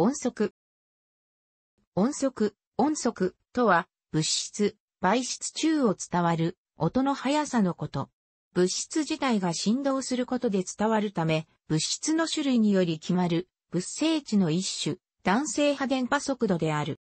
音速。音速、音速とは、物質、媒質中を伝わる音の速さのこと。物質自体が振動することで伝わるため、物質の種類により決まる物性値の一種、弾性波電波速度である。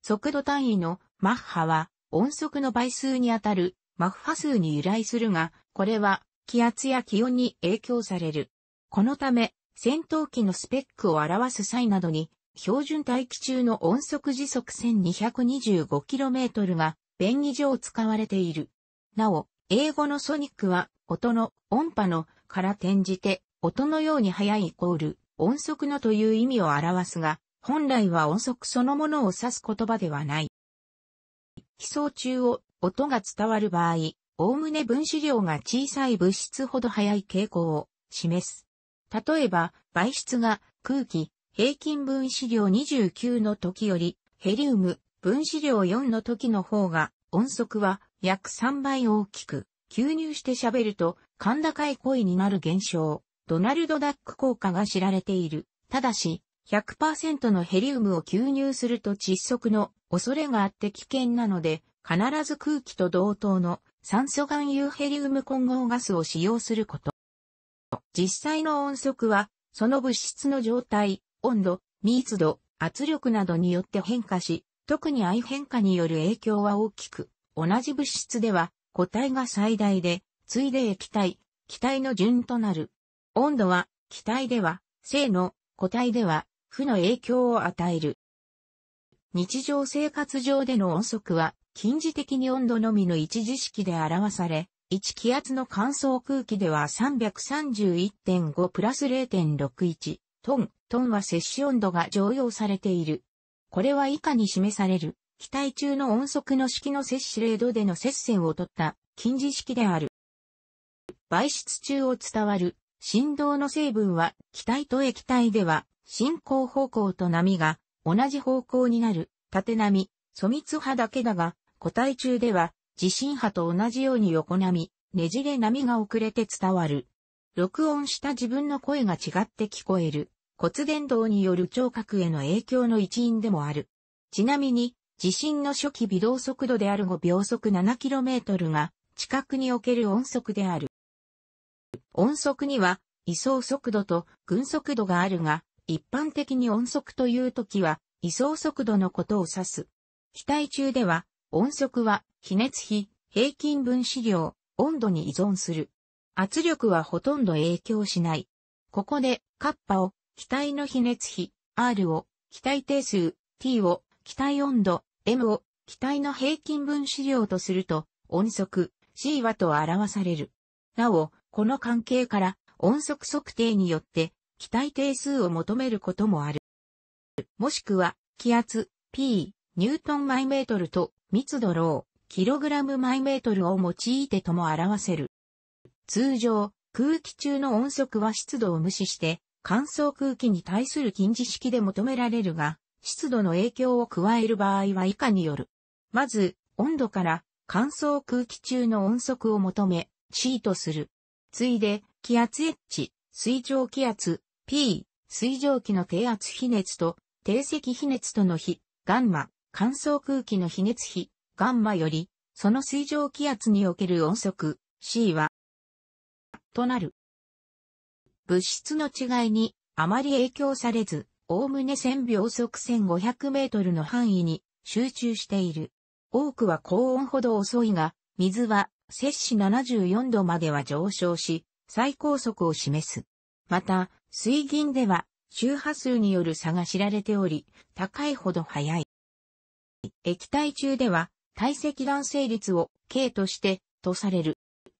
速度単位のマッハは音速の倍数にあたるマッハ数に由来するが、これは気圧や気温に影響される。このため、戦闘機のスペックを表す際などに、標準大気中の音速時速 1225km が便宜上使われている。なお、英語のソニックは音の音波のから転じて音のように速いイコール音速のという意味を表すが、本来は音速そのものを指す言葉ではない。飛送中を音が伝わる場合、おおむね分子量が小さい物質ほど速い傾向を示す。例えば、媒質が空気、平均分子量29の時より、ヘリウム、分子量4の時の方が、音速は約3倍大きく、吸入して喋ると、感高い声になる現象、ドナルド・ダック効果が知られている。ただし、100%のヘリウムを吸入すると窒息の恐れがあって危険なので、必ず空気と同等の酸素含有ヘリウム混合ガスを使用すること。実際の音速は、その物質の状態、温度、密度、圧力などによって変化し、特に愛変化による影響は大きく、同じ物質では、固体が最大で、次いで液体、気体の順となる。温度は、気体では、正の、固体では、負の影響を与える。日常生活上での音速は、近似的に温度のみの一時式で表され、1気圧の乾燥空気では331.5プラス0.61トン、トンは摂取温度が常用されている。これは以下に示される、気体中の音速の式の摂レ0度での接線を取った近似式である。媒質中を伝わる振動の成分は気体と液体では進行方向と波が同じ方向になる縦波、粗密波だけだが固体中では地震波と同じように横波、ねじれ波が遅れて伝わる。録音した自分の声が違って聞こえる。骨伝導による聴覚への影響の一因でもある。ちなみに、地震の初期微動速度である5秒速 7km が、近くにおける音速である。音速には、移送速度と群速度があるが、一般的に音速という時は、移送速度のことを指す。機体中では、音速は比熱比、平均分子量、温度に依存する。圧力はほとんど影響しない。ここで、カッパを、気体の比熱比、R を、気体定数、T を、気体温度、M を、気体の平均分子量とすると、音速、C はと表される。なお、この関係から、音速測定によって、気体定数を求めることもある。もしくは、気圧、P、ニュートンマイメートルと、密度ロー。キログラムマイメートルを用いてとも表せる。通常、空気中の音速は湿度を無視して、乾燥空気に対する近似式で求められるが、湿度の影響を加える場合は以下による。まず、温度から乾燥空気中の音速を求め、C とする。ついで、気圧 H、水蒸気圧、P、水蒸気の低圧比熱と、低積比熱との比、ガンマ、乾燥空気の比熱比、ガンマより、その水上気圧における音速 C は、となる。物質の違いにあまり影響されず、おおむね1000秒速1500メートルの範囲に集中している。多くは高温ほど遅いが、水は摂氏74度までは上昇し、最高速を示す。また、水銀では周波数による差が知られており、高いほど速い。液体中では体積弾性率を K として、とされる。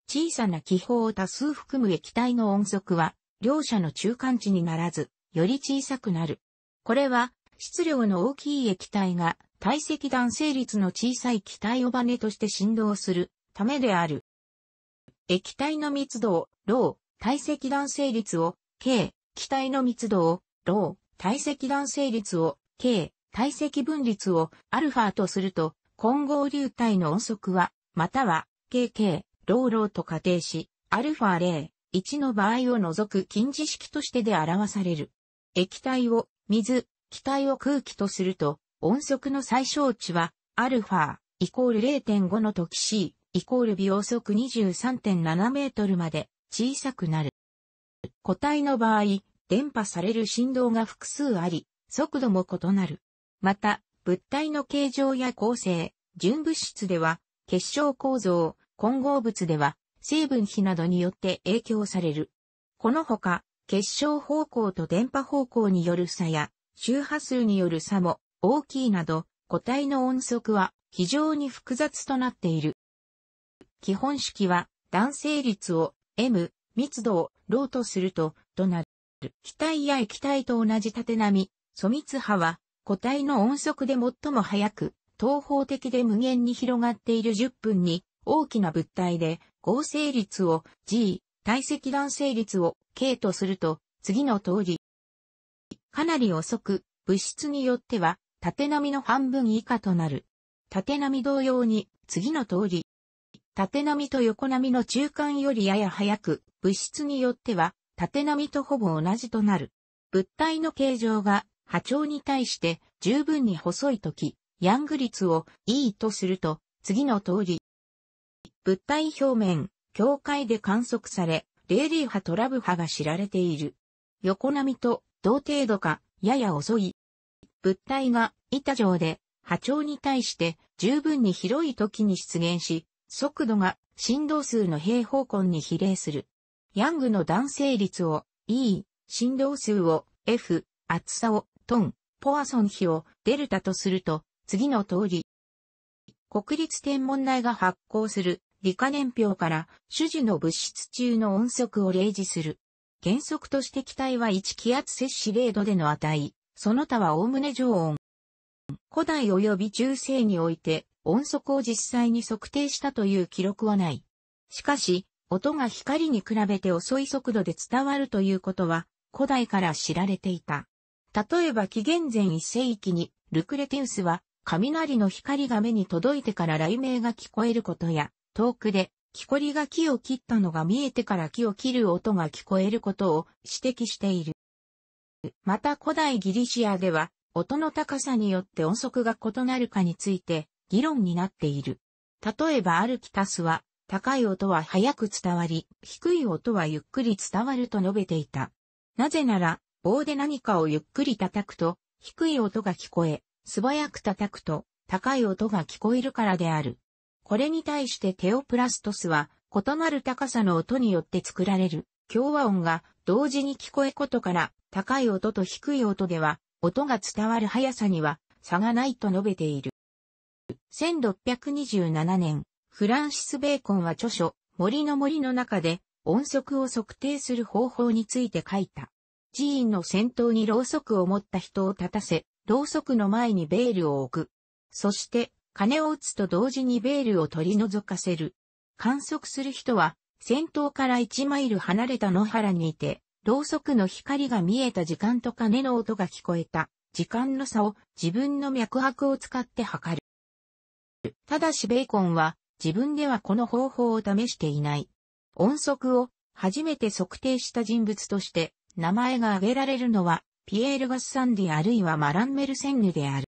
小さな気泡を多数含む液体の音速は、両者の中間値にならず、より小さくなる。これは、質量の大きい液体が体積弾性率の小さい気体をバネとして振動するためである。液体の密度を、ロー、体積弾性率を、K、気体の密度を、ロー、体積弾性率を、K、体積分率を、アルファとすると、混合流体の音速は、または、KK、ローローと仮定し、アルファ0、1の場合を除く近似式としてで表される。液体を水、気体を空気とすると、音速の最小値は、アルファ、イコール0.5の時 C、イコール秒速23.7メートルまで小さくなる。固体の場合、電波される振動が複数あり、速度も異なる。また、物体の形状や構成、純物質では、結晶構造、混合物では、成分比などによって影響される。このほか、結晶方向と電波方向による差や、周波数による差も大きいなど、個体の音速は非常に複雑となっている。基本式は、弾性率を M、密度をローとすると、となる。気体や液体と同じ縦波、素密波は個体の音速で最も速く、東方的で無限に広がっている10分に、大きな物体で合成率を G、体積弾性率を K とすると、次の通り。かなり遅く、物質によっては、縦波の半分以下となる。縦波同様に、次の通り。縦波と横波の中間よりやや速く、物質によっては、縦波とほぼ同じとなる。物体の形状が波長に対して十分に細い時、ヤング率を E とすると、次の通り。物体表面、境界で観測され、リー波トラブ波が知られている。横波と同程度か、やや遅い。物体が板状で波長に対して十分に広い時に出現し、速度が振動数の平方根に比例する。ヤングの断性率を E、振動数を F、厚さをトン、ポアソン比をデルタとすると、次の通り。国立天文台が発行する理科年表から種樹の物質中の音速を例示する。原則として気体は1気圧摂氏0度での値、その他は概ね常温。古代及び中世において音速を実際に測定したという記録はない。しかし、音が光に比べて遅い速度で伝わるということは古代から知られていた。例えば紀元前1世紀に、ルクレテウスは、雷の光が目に届いてから雷鳴が聞こえることや、遠くで、木こりが木を切ったのが見えてから木を切る音が聞こえることを指摘している。また古代ギリシアでは、音の高さによって音速が異なるかについて議論になっている。例えばアルキタスは、高い音は早く伝わり、低い音はゆっくり伝わると述べていた。なぜなら、棒で何かをゆっくり叩くと、低い音が聞こえ、素早く叩くと、高い音が聞こえるからである。これに対してテオプラストスは、異なる高さの音によって作られる、共和音が同時に聞こえことから、高い音と低い音では、音が伝わる速さには差がないと述べている。1627年、フランシス・ベーコンは著書、森の森の中で音速を測定する方法について書いた。寺院の先頭にろうそくを持った人を立たせ、ろうそくの前にベールを置く。そして、鐘を打つと同時にベールを取り除かせる。観測する人は、先頭から1マイル離れた野原にいて、ろうそくの光が見えた時間と鐘の音が聞こえた時間の差を自分の脈拍を使って測る。ただしベーコンは自分ではこの方法を試していない。音速を初めて測定した人物として名前が挙げられるのは、ピエール・ガッサンディあるいはマラン・メルセンヌである。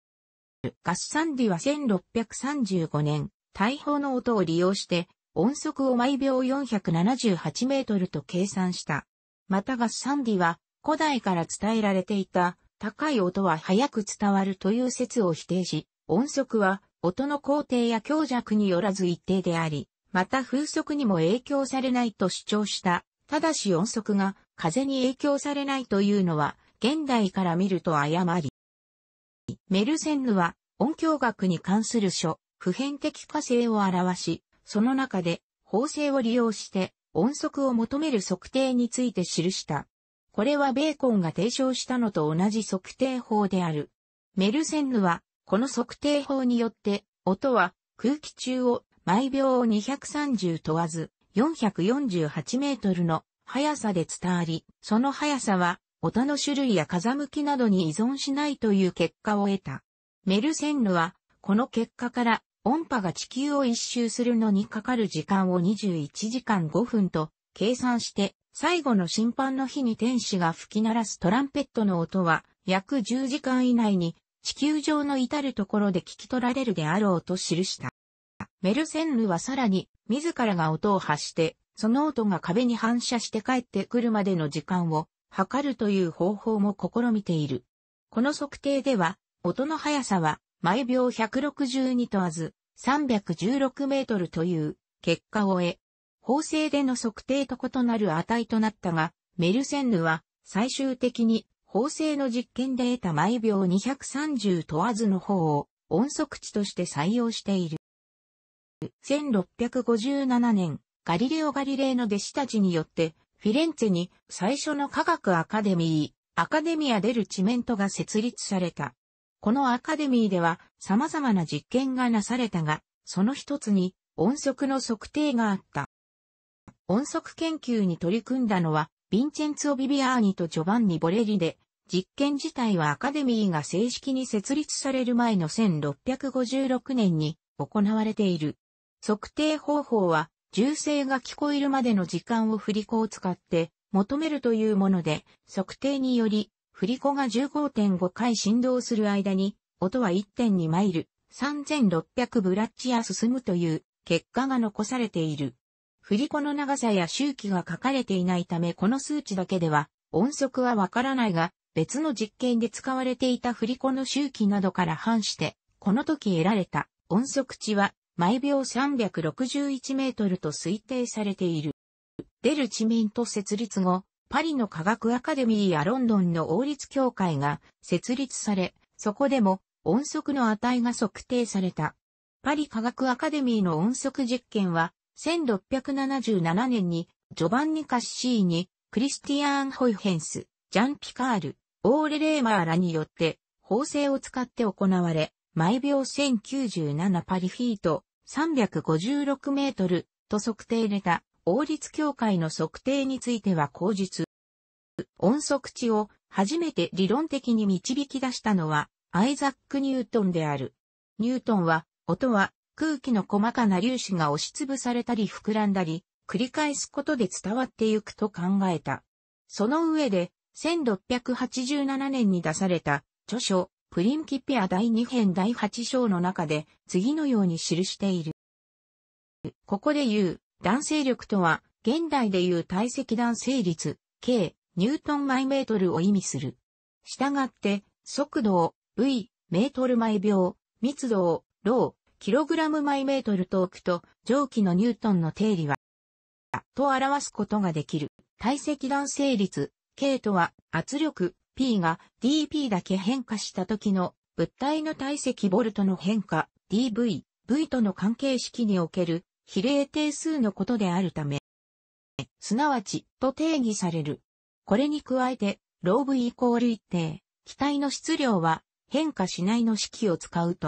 ガッサンディは1635年、大砲の音を利用して、音速を毎秒478メートルと計算した。またガッサンディは、古代から伝えられていた、高い音は早く伝わるという説を否定し、音速は音の工程や強弱によらず一定であり、また風速にも影響されないと主張した。ただし音速が風に影響されないというのは、現代から見ると誤り。メルセンヌは、音響学に関する書、普遍的火星を表し、その中で、法性を利用して、音速を求める測定について記した。これはベーコンが提唱したのと同じ測定法である。メルセンヌは、この測定法によって、音は空気中を毎秒230問わず448メートルの速さで伝わり、その速さは、音の種類や風向きなどに依存しないという結果を得た。メルセンヌは、この結果から、音波が地球を一周するのにかかる時間を21時間5分と計算して、最後の審判の日に天使が吹き鳴らすトランペットの音は、約10時間以内に地球上の至るところで聞き取られるであろうと記した。メルセンヌはさらに、自らが音を発して、その音が壁に反射して帰ってくるまでの時間を測るという方法も試みている。この測定では、音の速さは毎秒162問わず316メートルという結果を得、法制での測定と異なる値となったが、メルセンヌは最終的に法制の実験で得た毎秒230問わずの方を音速値として採用している。1657年、ガリレオ・ガリレイの弟子たちによって、フィレンツェに最初の科学アカデミー、アカデミア・デル・チメントが設立された。このアカデミーでは様々な実験がなされたが、その一つに音速の測定があった。音速研究に取り組んだのは、ヴィンチェンツオ・ビビアーニとジョバンニ・ボレリで、実験自体はアカデミーが正式に設立される前の1656年に行われている。測定方法は銃声が聞こえるまでの時間を振り子を使って求めるというもので、測定により、振り子が15.5回振動する間に、音は1.2マイル、3600ブラッチや進むという結果が残されている。振り子の長さや周期が書かれていないためこの数値だけでは音速はわからないが、別の実験で使われていた振り子の周期などから反して、この時得られた音速値は毎秒361メートルと推定されている。デルチミント設立後、パリの科学アカデミーやロンドンの王立協会が設立され、そこでも音速の値が測定された。パリ科学アカデミーの音速実験は、1677年にジョバンニ・カッシーニ、クリスティアーン・ホイヘンス、ジャン・ピカール、オーレ・レーマーらによって、縫製を使って行われ、毎秒1097パリフィート、356メートルと測定れた王立協会の測定については口述。音速値を初めて理論的に導き出したのはアイザック・ニュートンである。ニュートンは音は空気の細かな粒子が押しつぶされたり膨らんだり繰り返すことで伝わってゆくと考えた。その上で1687年に出された著書プリンキピア第2編第8章の中で次のように記している。ここで言う、弾性力とは、現代で言う体積弾性率、K、ニュートン毎メートルを意味する。従って、速度を、V、メートル毎秒、密度を、ロー、キログラム毎メートルと置くと、蒸気のニュートンの定理は、と表すことができる。体積弾性率、K とは、圧力、P が dP だけ変化した時の物体の体積ボルトの変化 dV、V との関係式における比例定数のことであるため、すなわちと定義される。これに加えて、ロー V イコール一定、気体の質量は変化しないの式を使うと、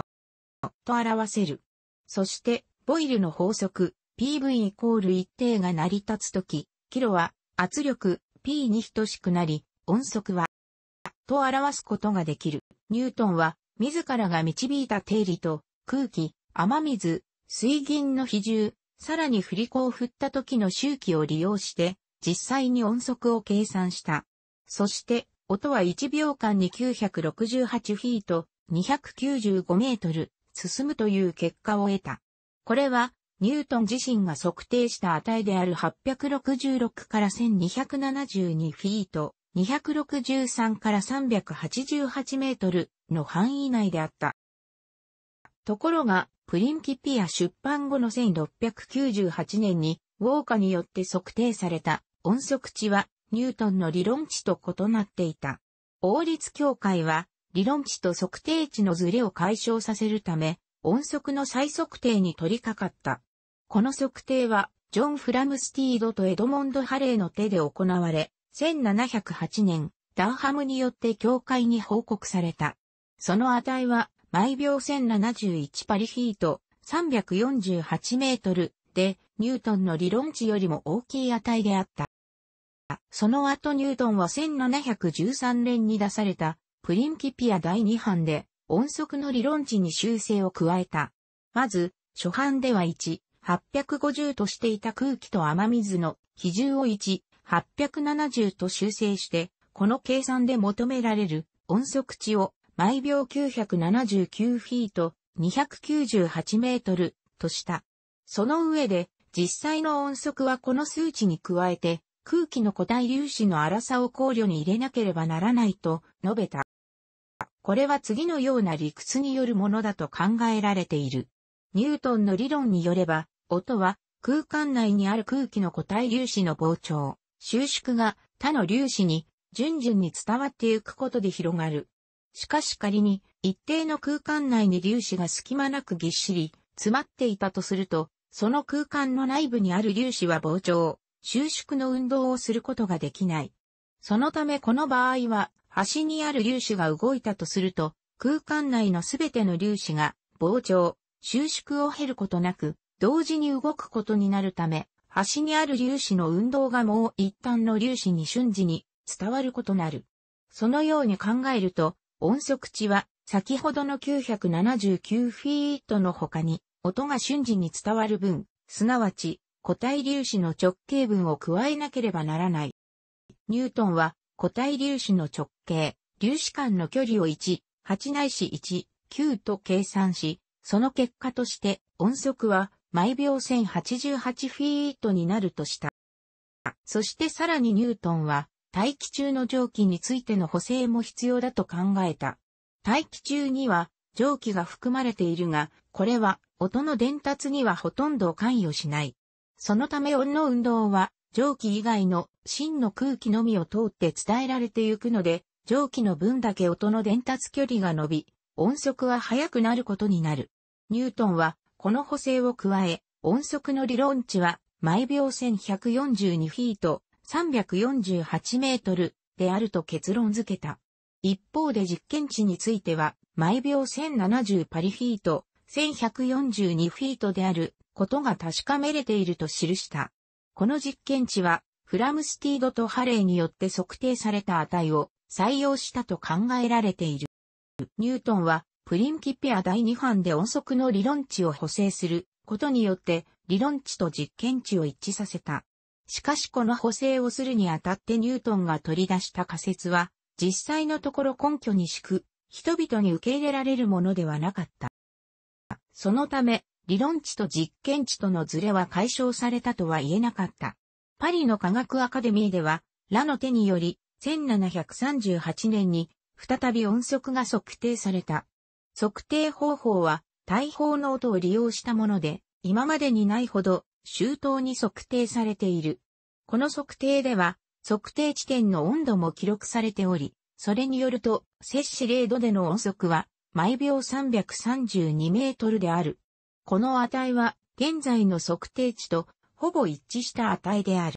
と表せる。そして、ボイルの法則、PV イコール一定が成り立つとき、キロは圧力 P に等しくなり、音速はと表すことができる。ニュートンは、自らが導いた定理と、空気、雨水、水銀の比重、さらに振り子を振った時の周期を利用して、実際に音速を計算した。そして、音は1秒間に968フィート、295メートル、進むという結果を得た。これは、ニュートン自身が測定した値である866から1272フィート、263から388メートルの範囲内であった。ところが、プリンキピア出版後の1698年に、ウォーカによって測定された音速値は、ニュートンの理論値と異なっていた。王立協会は、理論値と測定値のズレを解消させるため、音速の再測定に取り掛かった。この測定は、ジョン・フラムスティードとエドモンド・ハレーの手で行われ、1708年、ダーハムによって教会に報告された。その値は、毎秒1071パリヒート、348メートルで、ニュートンの理論値よりも大きい値であった。その後ニュートンは1713年に出された、プリンキピア第2版で、音速の理論値に修正を加えた。まず、初版では1、850としていた空気と雨水の比重を1、870と修正して、この計算で求められる音速値を毎秒979フィート298メートルとした。その上で実際の音速はこの数値に加えて空気の固体粒子の粗さを考慮に入れなければならないと述べた。これは次のような理屈によるものだと考えられている。ニュートンの理論によれば、音は空間内にある空気の固体粒子の膨張、収縮が他の粒子に順々に伝わってゆくことで広がる。しかし仮に一定の空間内に粒子が隙間なくぎっしり詰まっていたとすると、その空間の内部にある粒子は膨張、収縮の運動をすることができない。そのためこの場合は、端にある粒子が動いたとすると、空間内のすべての粒子が膨張、収縮を経ることなく、同時に動くことになるため、端にある粒子の運動がもう一旦の粒子に瞬時に伝わることなる。そのように考えると、音速値は先ほどの979フィートの他に音が瞬時に伝わる分、すなわち固体粒子の直径分を加えなければならない。ニュートンは固体粒子の直径、粒子間の距離を1、8ないし1、9と計算し、その結果として音速は毎秒1088フィートになるとした。そしてさらにニュートンは、大気中の蒸気についての補正も必要だと考えた。大気中には蒸気が含まれているが、これは音の伝達にはほとんど関与しない。そのため音の運動は蒸気以外の真の空気のみを通って伝えられていくので、蒸気の分だけ音の伝達距離が伸び、音速は速くなることになる。ニュートンはこの補正を加え、音速の理論値は毎秒1142フィート348メートルであると結論付けた。一方で実験値については毎秒1070パリフィート1142フィートであることが確かめれていると記した。この実験値はフラムスティードとハレーによって測定された値を採用したと考えられている。ニュートンはプリンキピア第2版で音速の理論値を補正することによって理論値と実験値を一致させた。しかしこの補正をするにあたってニュートンが取り出した仮説は実際のところ根拠にしく人々に受け入れられるものではなかった。そのため理論値と実験値とのズレは解消されたとは言えなかった。パリの科学アカデミーではラの手により1738年に再び音速が測定された。測定方法は、大砲の音を利用したもので、今までにないほど周到に測定されている。この測定では、測定地点の温度も記録されており、それによると、摂氏0度での音速は、毎秒332メートルである。この値は、現在の測定値と、ほぼ一致した値である。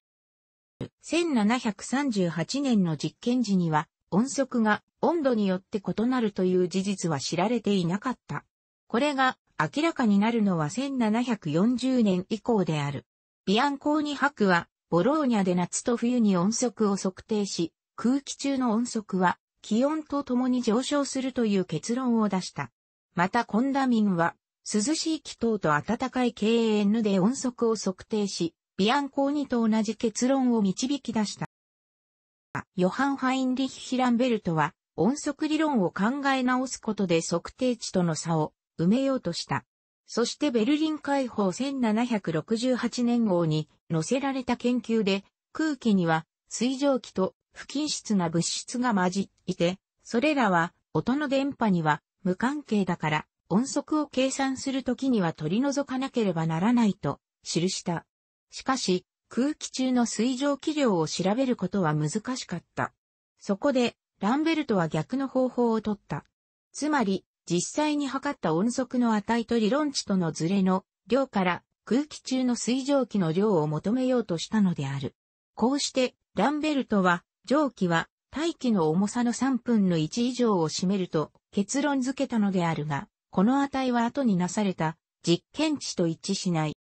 1738年の実験時には、音速が温度によって異なるという事実は知られていなかった。これが明らかになるのは1740年以降である。ビアンコーニ博は、ボローニャで夏と冬に音速を測定し、空気中の音速は気温とともに上昇するという結論を出した。またコンダミンは、涼しい気筒と暖かい営 n で音速を測定し、ビアンコーニと同じ結論を導き出した。ヨハン・ハインリヒ・ヒランベルトは、音速理論を考え直すことで測定値との差を埋めようとした。そしてベルリン解放1768年号に載せられた研究で、空気には水蒸気と不均質な物質が混じっていて、それらは音の電波には無関係だから音速を計算するときには取り除かなければならないと記した。しかし、空気中の水蒸気量を調べることは難しかった。そこで、ランベルトは逆の方法をとった。つまり、実際に測った音速の値と理論値とのズレの量から空気中の水蒸気の量を求めようとしたのである。こうして、ランベルトは、蒸気は大気の重さの3分の1以上を占めると結論付けたのであるが、この値は後になされた実験値と一致しない。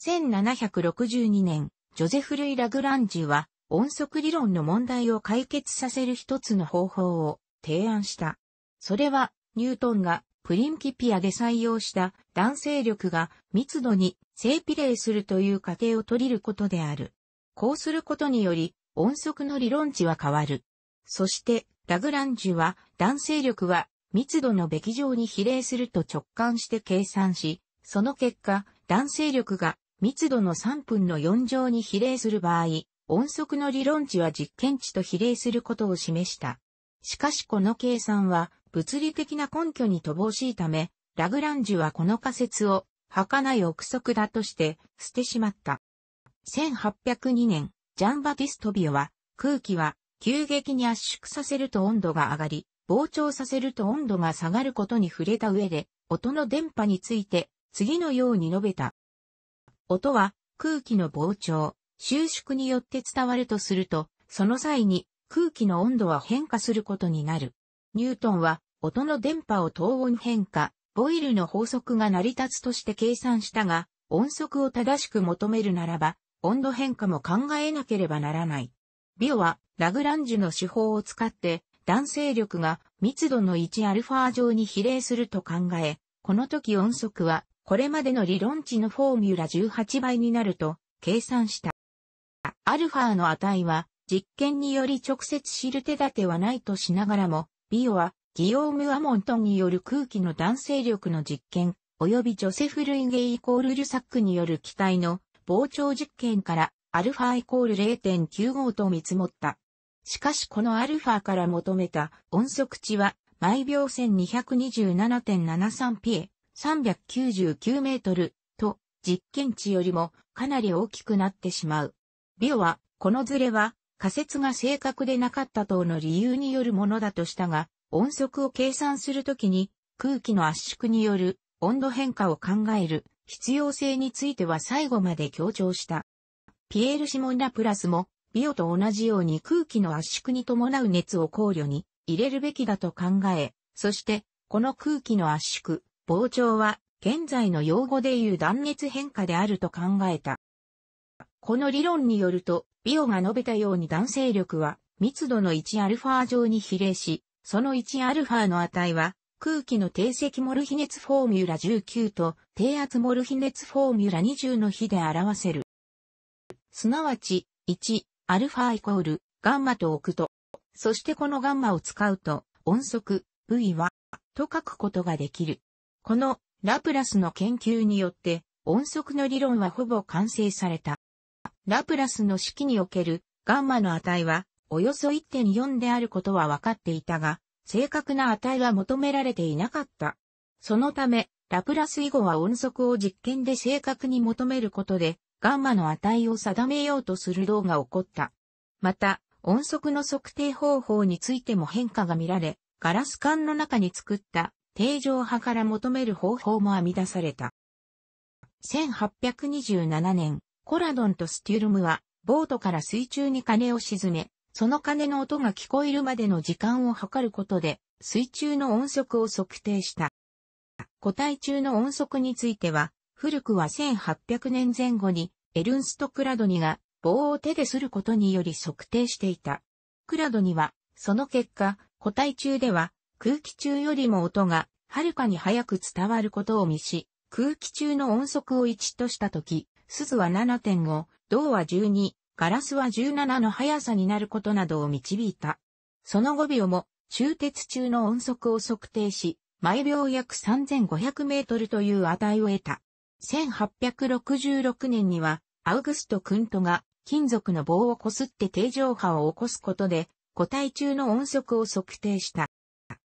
1762年、ジョゼフ・ルイ・ラグランジュは、音速理論の問題を解決させる一つの方法を提案した。それは、ニュートンがプリンキピアで採用した弾性力が密度に正比例するという過程を取りることである。こうすることにより、音速の理論値は変わる。そして、ラグランジュは、弾性力は密度のべき上に比例すると直感して計算し、その結果、弾性力が密度の3分の4乗に比例する場合、音速の理論値は実験値と比例することを示した。しかしこの計算は物理的な根拠に乏しいため、ラグランジュはこの仮説を儚い憶測だとして捨てしまった。1802年、ジャンバティストビオは空気は急激に圧縮させると温度が上がり、膨張させると温度が下がることに触れた上で、音の電波について次のように述べた。音は空気の膨張、収縮によって伝わるとすると、その際に空気の温度は変化することになる。ニュートンは音の電波を等温変化、ボイルの法則が成り立つとして計算したが、音速を正しく求めるならば、温度変化も考えなければならない。ビオは、ラグランジュの手法を使って、弾性力が密度の 1α 上に比例すると考え、この時音速はこれまでの理論値のフォーミュラ18倍になると計算した。アルファの値は実験により直接知る手立てはないとしながらも、ビオはギオーム・アモントンによる空気の弾性力の実験、及びジョセフ・ルイゲイイコール・ルサックによる機体の膨張実験からアルファイコール0.95と見積もった。しかしこのアルファから求めた音速値は毎秒1 2 2 7 7 3エ。399メートルと実験値よりもかなり大きくなってしまう。ビオは、このズレは仮説が正確でなかった等の理由によるものだとしたが、音速を計算するときに空気の圧縮による温度変化を考える必要性については最後まで強調した。ピエール・シモン・ラプラスも、ビオと同じように空気の圧縮に伴う熱を考慮に入れるべきだと考え、そして、この空気の圧縮、膨張は現在の用語でいう断熱変化であると考えた。この理論によると、ビオが述べたように弾性力は密度の 1α 上に比例し、その 1α の値は空気の定積モル比熱フォーミュラ19と低圧モル比熱フォーミュラ20の比で表せる。すなわち、1α イコールガンマと置くと、そしてこのガンマを使うと音速 V はと書くことができる。このラプラスの研究によって音速の理論はほぼ完成された。ラプラスの式におけるガンマの値はおよそ1.4であることは分かっていたが、正確な値は求められていなかった。そのため、ラプラス以後は音速を実験で正確に求めることで、ガンマの値を定めようとする動が起こった。また、音速の測定方法についても変化が見られ、ガラス管の中に作った定常派から求める方法も編み出された。1827年、コラドンとステュルムは、ボートから水中に鐘を沈め、その鐘の音が聞こえるまでの時間を測ることで、水中の音速を測定した。個体中の音速については、古くは1800年前後に、エルンスト・クラドニが棒を手ですることにより測定していた。クラドニは、その結果、個体中では空気中よりも音が、はるかに早く伝わることを見し、空気中の音速を1としたとき、鈴は7.5、銅は12、ガラスは17の速さになることなどを導いた。その5秒も、中鉄中の音速を測定し、毎秒約3500メートルという値を得た。1866年には、アウグスト・クントが金属の棒をこすって定常波を起こすことで、固体中の音速を測定した。